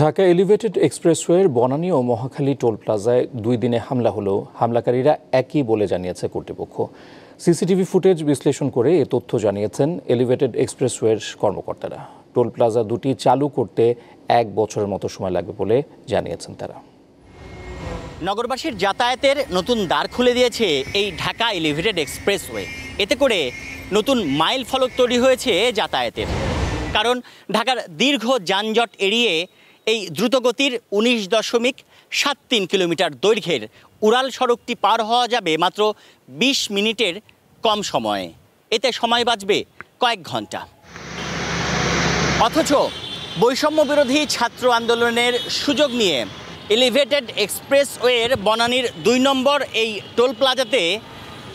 Dhaka elevated এক্সপ্রেসওয়ের বনানী ও Mohakhali toll প্লাজায় দুই দিনে হামলা হলেও হামলাকারীরা একই বলে জানিয়েছে কর্তৃপক্ষ সিসিটিভি ফুটেজ বিশ্লেষণ করে এ তথ্য জানিয়েছেন এলিভেটেড এক্সপ্রেসওয়ের কর্মকর্তারা টোল প্লাজা দুটি চালু করতে এক বছরের মতো সময় লাগবে বলে জানিয়েছেন তারা নগরবাসীর যাতায়াতের নতুন দ্বার খুলে দিয়েছে এই ঢাকা এলিভেটেড এক্সপ্রেসওয়ে এতে করে নতুন মাইল ফলক তৈরি হয়েছে যাতায়াতের কারণ ঢাকার দীর্ঘ যানজট এড়িয়ে এই দ্রুতগতির উনিশ দশমিক সাত তিন কিলোমিটার দৈর্ঘ্যের উড়াল সড়কটি পার হওয়া যাবে মাত্র ২০ মিনিটের কম সময়ে এতে সময় বাঁচবে কয়েক ঘন্টা অথচ বৈষম্য বিরোধী ছাত্র আন্দোলনের সুযোগ নিয়ে এলিভেটেড এক্সপ্রেসওয়ের বনানীর দুই নম্বর এই টোল প্লাজাতে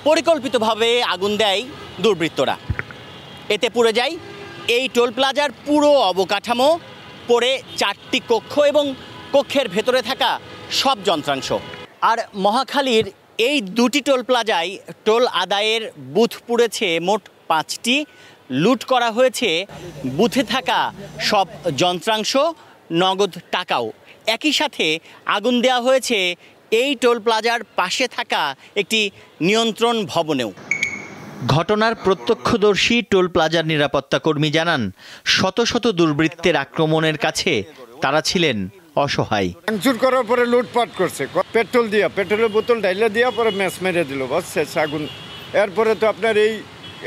পরিকল্পিতভাবে আগুন দেয় দুর্বৃত্তরা এতে পুড়ে যায় এই টোল প্লাজার পুরো অবকাঠামো উপরে চারটি কক্ষ এবং কক্ষের ভেতরে থাকা সব যন্ত্রাংশ আর মহাখালীর এই দুটি টোল প্লাজায় টোল আদায়ের বুথ পুড়েছে মোট পাঁচটি লুট করা হয়েছে বুথে থাকা সব যন্ত্রাংশ নগদ টাকাও একই সাথে আগুন দেওয়া হয়েছে এই টোল প্লাজার পাশে থাকা একটি নিয়ন্ত্রণ ভবনেও ঘটনার প্রত্যক্ষদর্শী টোল প্লাজার নিরাপত্তা কর্মী জানান শত শত দুর্বৃত্তের আক্রমণের কাছে তারা ছিলেন অসহায় ভাঙচুর করার পরে লুটপাট করছে পেট্রোল দিয়া পেট্রোলের বোতল ডাইলা দিয়া পরে ম্যাচ মেরে দিল বাস আগুন এরপরে তো আপনার এই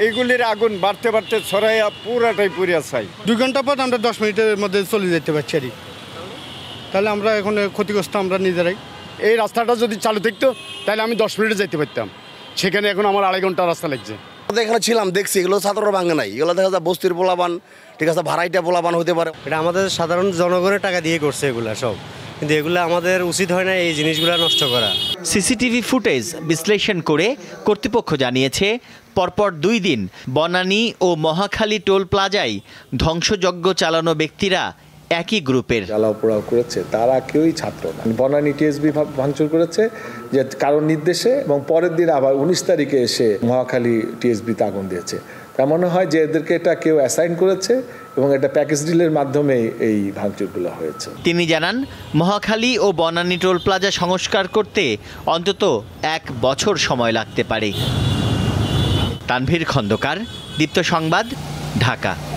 এইগুলির আগুন বাড়তে বাড়তে ছড়াইয়া পুরাটাই পুরিয়া চাই দুই ঘন্টা পর আমরা দশ মিনিটের মধ্যে চলে যেতে পারছি আর তাহলে আমরা এখন ক্ষতিগ্রস্ত আমরা নিজেরাই এই রাস্তাটা যদি চালু থাকতো তাহলে আমি দশ মিনিটে যেতে পারতাম সেখানে এখন আমার আড়াই ঘন্টা রাস্তা লাগছে এখানে ছিলাম দেখছি এগুলো সাধারণ ভাঙে নাই এগুলো দেখা যায় বস্তির পোলাবান ঠিক আছে ভাড়াইটা পোলাবান হতে পারে এটা আমাদের সাধারণ জনগণের টাকা দিয়ে করছে এগুলো সব কিন্তু এগুলো আমাদের উচিত হয় না এই জিনিসগুলো নষ্ট করা সিসিটিভি ফুটেজ বিশ্লেষণ করে কর্তৃপক্ষ জানিয়েছে পরপর দুই দিন বনানী ও মহাখালী টোল প্লাজায় ধ্বংসযজ্ঞ চালানো ব্যক্তিরা একই গ্রুপের জ্বালাও পোড়াও করেছে তারা কেউই ছাত্র না বনানী টিএসবি ভাঙচুর করেছে যে কারণ নির্দেশে এবং পরের দিন আবার উনিশ তারিখে এসে মহাখালী টিএসবিতে আগুন দিয়েছে তার মনে হয় যে এদেরকে এটা কেউ অ্যাসাইন করেছে এবং এটা প্যাকেজ ডিলের মাধ্যমে এই ভাঙচুরগুলো হয়েছে তিনি জানান মহাখালী ও বনানী টোল প্লাজা সংস্কার করতে অন্তত এক বছর সময় লাগতে পারে তানভীর খন্দকার দীপ্ত সংবাদ ঢাকা